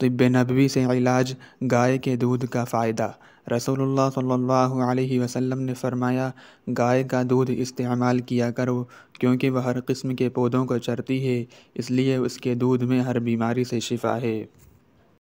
तिब नबी से इलाज गाय के दूध का फ़ायदा रसोल्ला सल्लल्लाहु ने फरमाया गाय का दूध इस्तेमाल किया करो क्योंकि वह हर किस्म के पौधों को चरती है इसलिए उसके दूध में हर बीमारी से शिफा है